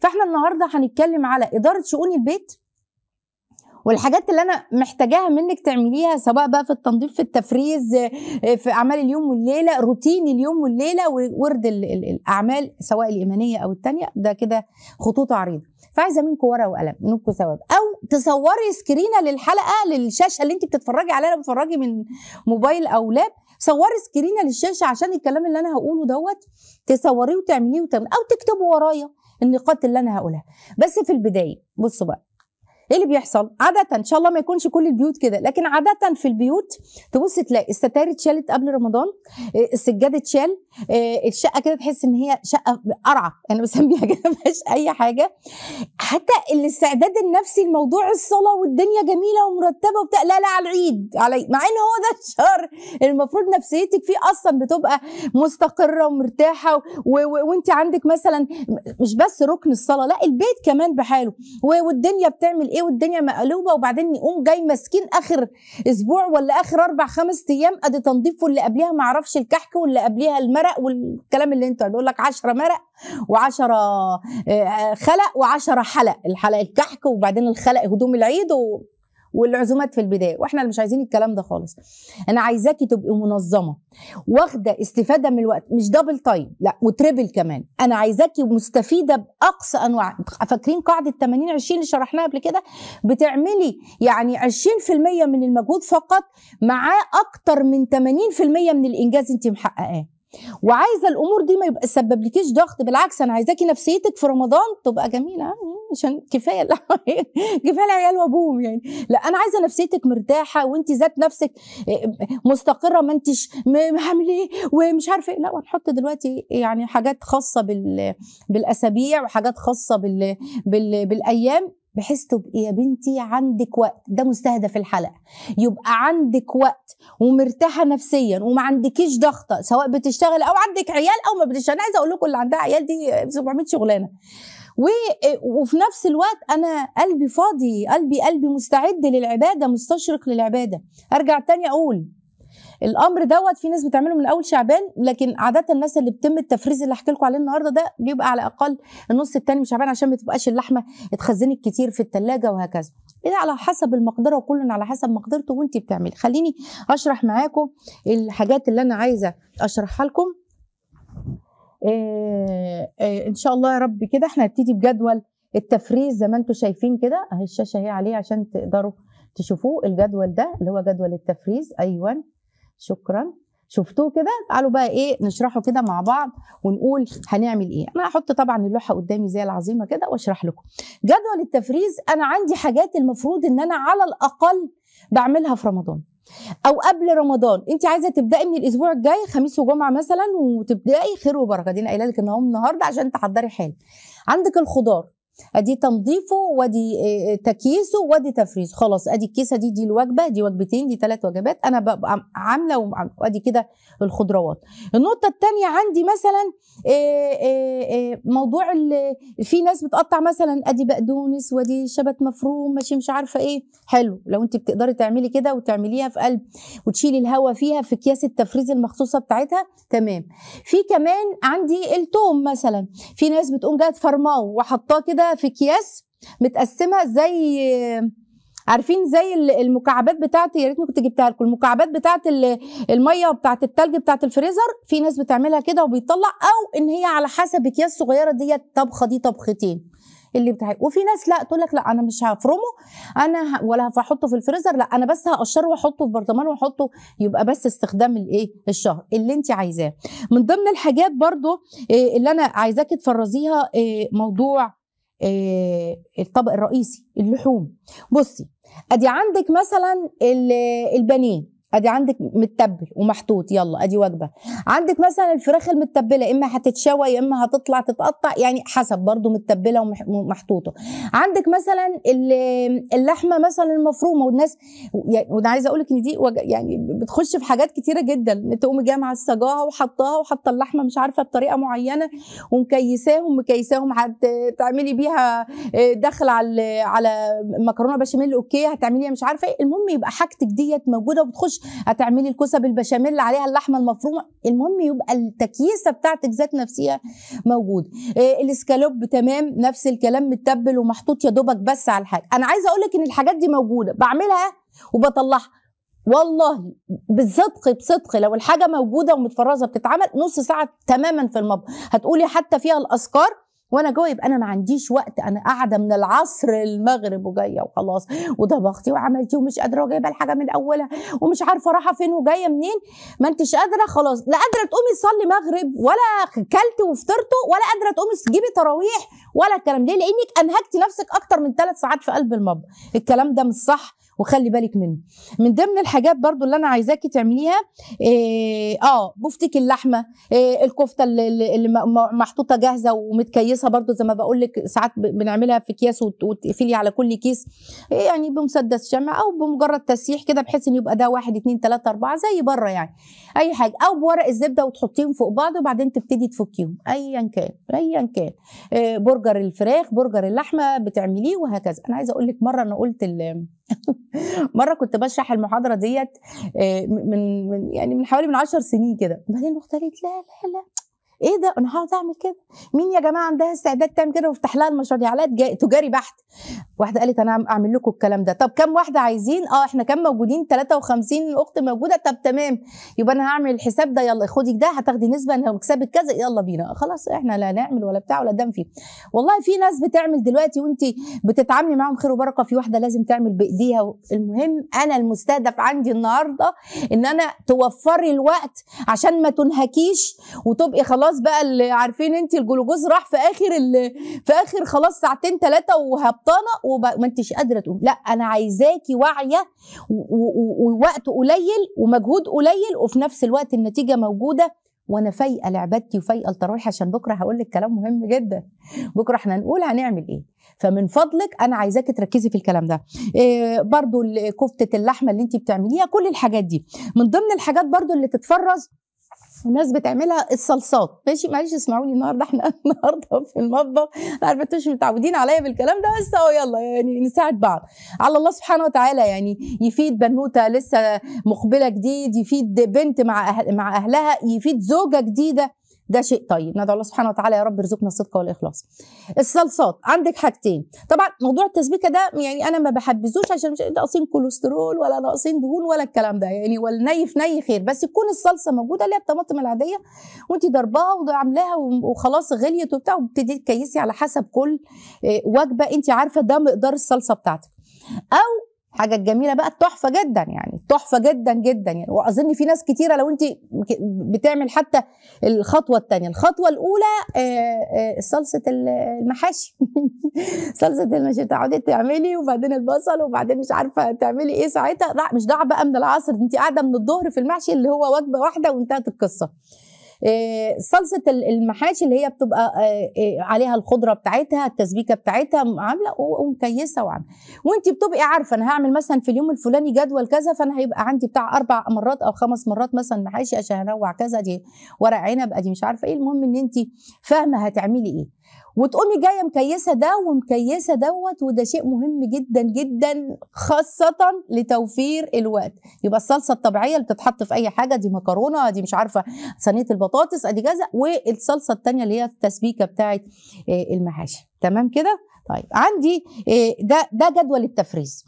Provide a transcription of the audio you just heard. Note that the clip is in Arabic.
فاحنا النهارده هنتكلم على اداره شؤون البيت والحاجات اللي انا محتاجاها منك تعمليها سواء بقى في التنظيف في التفريز في اعمال اليوم والليله روتين اليوم والليله وورد الاعمال سواء الايمانيه او الثانيه ده كده خطوط عريضه فعايزه منكم ورقه وقلم منكم ثواب او تصوري سكرينه للحلقه للشاشه اللي انت بتتفرجي عليها لما بتتفرجي من موبايل او لاب صوري سكرينه للشاشه عشان الكلام اللي انا هقوله دوت تصوريه وتعمليه وتعمليه او تكتبوا ورايا النقاط اللي انا هقولها بس في البدايه بصوا بقى ايه اللي بيحصل عاده ان شاء الله ما يكونش كل البيوت كده لكن عاده في البيوت تبص تلاقي الستاير اتشالت قبل رمضان إيه، السجاد اتشال إيه، الشقه كده تحس ان هي شقه قرعه انا بسميها كده ما فيهاش اي حاجه حتى الاستعداد النفسي لموضوع الصلاه والدنيا جميله ومرتبه وبتاع لا لا على العيد على مع ان هو ده الشهر المفروض نفسيتك فيه اصلا بتبقى مستقره ومرتاحه وانت عندك مثلا مش بس ركن الصلاه لا البيت كمان بحاله والدنيا بتعمل ايه ايه والدنيا مقلوبه وبعدين يقوم جاي ماسكين اخر اسبوع ولا اخر اربع خمس ايام ادي تنظيف واللي قبلها ما اعرفش الكحك واللي قبلها المرق والكلام اللي انتوا بيقول لك 10 مرق و10 آه، خلق و10 حلق الحلق الكحك وبعدين الخلق هدوم العيد و والعزومات في البدايه واحنا اللي مش عايزين الكلام ده خالص انا عايزاكي تبقي منظمه واخده استفاده من الوقت مش دبل تايم لا وتريبل كمان انا عايزاكي مستفيده باقصى انواع فاكرين قاعده 80 20 اللي شرحناها قبل كده بتعملي يعني 20% من المجهود فقط معاه اكتر من 80% من الانجاز انت محققاه وعايزه الامور دي ما يبقى لكيش ضغط بالعكس انا عايزاكي نفسيتك في رمضان تبقى جميله آه، عشان كفايه كفايه العيال وابوهم يعني لا انا عايزه نفسيتك مرتاحه وانت ذات نفسك آه، مستقره ما انتش هعمل ايه ومش عارفه إيه. لا وهنحط دلوقتي يعني حاجات خاصه بال بالاسابيع وحاجات خاصه بال... بال... بالايام بحيث تبقي يا بنتي عندك وقت ده مستهدف الحلقه يبقى عندك وقت ومرتاحه نفسيا وما عندكيش ضغطه سواء بتشتغل او عندك عيال او ما بتش انا عايزه اقول لكم اللي عندها عيال دي 700 شغلانه و... وفي نفس الوقت انا قلبي فاضي قلبي قلبي مستعد للعباده مستشرق للعباده ارجع تاني اقول الامر دوت في ناس بتعمله من اول شعبان لكن عاده الناس اللي بتم التفريز اللي هحكي لكم عليه النهارده ده بيبقى على الاقل النص الثاني من شعبان عشان ما تبقاش اللحمه اتخزنت كتير في الثلاجه وهكذا ده على حسب المقدره وكل على حسب مقدرته وانت بتعملي خليني اشرح معاكم الحاجات اللي انا عايزه اشرحها لكم إيه إيه ان شاء الله يا رب كده احنا هنبتدي بجدول التفريز زي ما انتم شايفين كده اهي الشاشه اهي عليه عشان تقدروا تشوفوه الجدول ده اللي هو جدول التفريز ايوه شكرا شفتوه كده تعالوا بقى ايه نشرحه كده مع بعض ونقول هنعمل ايه انا هحط طبعا اللوحه قدامي زي العظيمه كده واشرح لكم جدول التفريز انا عندي حاجات المفروض ان انا على الاقل بعملها في رمضان او قبل رمضان انت عايزه تبداي من الاسبوع الجاي خميس وجمعه مثلا وتبداي خير وبركه دي انا قايله لك ان هو النهارده عشان تحضري حال عندك الخضار ادي تنظيفه وادي آه، آه، تكييسه وادي تفريزه خلاص ادي الكيسه دي دي الوجبه دي وجبتين دي ثلاث وجبات انا ببقى عامله وادي كده الخضروات النقطه الثانيه عندي مثلا آه، موضوع في ناس بتقطع مثلا ادي بقدونس وادي شبت مفروم ماشي مش عارفه ايه حلو لو انت بتقدري تعملي كده وتعمليها في قلب وتشيلي الهواء فيها في اكياس التفريز المخصوصه بتاعتها تمام في كمان عندي التوم مثلا في ناس بتقوم جايه فرماه وحطاه كده في اكياس متقسمه زي عارفين زي المكعبات بتاعت يا ريتني كنت جبتها لكم المكعبات بتاعت الميه وبتاعت التلج بتاعت الفريزر في ناس بتعملها كده وبيطلع او ان هي على حسب اكياس صغيره ديت طبخه دي طبختين اللي بتاعي وفي ناس لا تقول لك لا انا مش هفرمه انا ولا هحطه في الفريزر لا انا بس هقشره واحطه في برطمان واحطه يبقى بس استخدام الايه الشهر اللي انت عايزاه من ضمن الحاجات برضو إيه، اللي انا عايزاكي تفرزيها إيه، موضوع آه، الطبق الرئيسي اللحوم بصي ادي عندك مثلا البانيه ادي عندك متبل ومحطوط يلا ادي وجبه عندك مثلا الفراخ المتبله اما هتتشوى يا اما هتطلع تتقطع يعني حسب برضو متبله ومحطوطه عندك مثلا اللحمه مثلا المفرومه والناس يعني، وانا عايزه اقول لك ان دي يعني بتخش في حاجات كتيره جدا تقوم جامعه الصجاعه وحطاها وحاطه اللحمه مش عارفه بطريقه معينه ومكيساهم مكيساهم هتعملي بيها آه، دخل على على مكرونه بشاميل اوكي هتعمليها مش عارفه ايه المهم يبقى حاجتك ديت موجوده وبتخش هتعملي الكوسه بالبشاميل عليها اللحمه المفرومه المهم يبقى التكييسه بتاعتك ذات نفسها موجوده آه، إيه الاسكالوب تمام نفس الكلام متبل ومحطوط يا دوبك بس على الحاجه انا عايزه اقول لك ان الحاجات دي موجوده بعملها وبطلعها والله بصدق بصدق لو الحاجه موجوده ومتفرزه بتتعمل نص ساعه تماما في المطبخ هتقولي حتى فيها الاسكار وانا جوه يبقى انا ما عنديش وقت انا قاعده من العصر للمغرب وجايه وخلاص وضبختي وعملتي ومش قادره وجايبه الحاجه من اولها ومش عارفه رايحه فين وجايه منين ما انتش قادره خلاص لا قادره تقومي تصلي مغرب ولا كلت وفطرت ولا قادره تقومي تجيبي تراويح ولا الكلام ليه لانك انهكتي نفسك اكتر من ثلاث ساعات في قلب المب الكلام ده مش صح وخلي بالك منه من ضمن الحاجات برضو اللي انا عايزاكي تعمليها اه, آه، بفتك اللحمه آه الكفته اللي, اللي محطوطه جاهزه ومتكيسه برضو زي ما بقول لك ساعات بنعملها في اكياس وتقفلي على كل كيس آه، يعني بمسدس شمع او بمجرد تسيح كده بحيث ان يبقى ده واحد اثنين ثلاثة اربعه زي بره يعني اي حاجه او بورق الزبده وتحطيهم فوق بعض وبعدين تبتدي تفكيهم ايا كان ايا كان آه برجر الفراخ برجر اللحمه بتعمليه وهكذا انا عايزه اقول لك مره انا قلت مره كنت بشرح المحاضره ديت آه، من من يعني من حوالي من 10 سنين كده وبعدين اختي قالت لا لا لا ايه ده انا هقعد اعمل كده مين يا جماعه عندها استعداد تعمل كده وافتح لها علاج تجاري بحت واحده قالت انا اعمل لكم الكلام ده طب كم واحده عايزين اه احنا كام موجودين 53 اخت موجوده طب تمام يبقى انا هعمل الحساب ده يلا خدي ده هتاخدي نسبه انا مكسبك كذا يلا بينا خلاص احنا لا نعمل ولا بتاع ولا دم فيه والله في ناس بتعمل دلوقتي وانت بتتعاملي معاهم خير وبركه في واحده لازم تعمل بايديها المهم انا المستهدف عندي النهارده ان انا توفري الوقت عشان ما تنهكيش وتبقي خلاص خلاص بقى اللي عارفين انت الجلوكوز راح في اخر في اخر خلاص ساعتين ثلاثه وهبطانه وما انتش قادره تقوم لا انا عايزاكي واعيه ووقت قليل ومجهود قليل وفي نفس الوقت النتيجه موجوده وانا فايقه لعبادتي وفايقه لتراويحي عشان بكره هقول لك كلام مهم جدا بكره احنا هنقول هنعمل ايه فمن فضلك انا عايزاك تركزي في الكلام ده إيه برضو كفته اللحمه اللي انت بتعمليها كل الحاجات دي من ضمن الحاجات برضو اللي تتفرز وناس بتعملها الصلصات ماشي معلش اسمعوني النهارده احنا النهارده في المطبخ انا عارفه انتوا مش متعودين عليا بالكلام ده بس اهو يلا يعني نساعد بعض على الله سبحانه وتعالى يعني يفيد بنوته لسه مقبله جديد يفيد بنت مع أهل مع اهلها يفيد زوجه جديده ده شيء طيب ندعو الله سبحانه وتعالى يا رب يرزقنا الصدق والاخلاص الصلصات عندك حاجتين طبعا موضوع التسبيكه ده يعني انا ما بحبذوش عشان مش ناقصين كوليسترول ولا ناقصين دهون ولا الكلام ده يعني والني في ني خير بس تكون الصلصه موجوده اللي هي الطماطم العاديه وانت ضرباها وعاملاها وخلاص غليت وبتاع وبتدي تكيسي على حسب كل آه، وجبه انت عارفه ده مقدار الصلصه بتاعتك او الحاجه الجميله بقى التحفه جدا يعني تحفه جدا جدا يعني واظن في ناس كتيره لو انت بتعمل حتى الخطوه الثانيه الخطوه الاولى صلصه المحاشي صلصه المحاشي تقعدي تعملي وبعدين البصل وبعدين مش عارفه تعملي ايه ساعتها لا مش ضاع بقى من العصر انت قاعده من الظهر في المحشي اللي هو وجبه واحده وانتهت القصه آه، صلصه المحاشي اللي هي بتبقى آه، آه، عليها الخضره بتاعتها التسبيكه بتاعتها عامله ومكيسه وعامله وانت بتبقي عارفه انا هعمل مثلا في اليوم الفلاني جدول كذا فانا هيبقى عندي بتاع اربع مرات او خمس مرات مثلا محاشي عشان انوع كذا دي ورق عنب ادي مش عارفه ايه المهم ان انت فاهمه هتعملي ايه وتقومي جايه مكيسه ده ومكيسه دوت وده شيء مهم جدا جدا خاصه لتوفير الوقت يبقى الصلصه الطبيعيه اللي بتتحط في اي حاجه دي مكرونه دي مش عارفه صينيه البطاطس ادي كذا والصلصه الثانيه اللي هي التسبيكه بتاعه آه، المحاشي تمام كده طيب عندي آه، ده ده جدول التفريز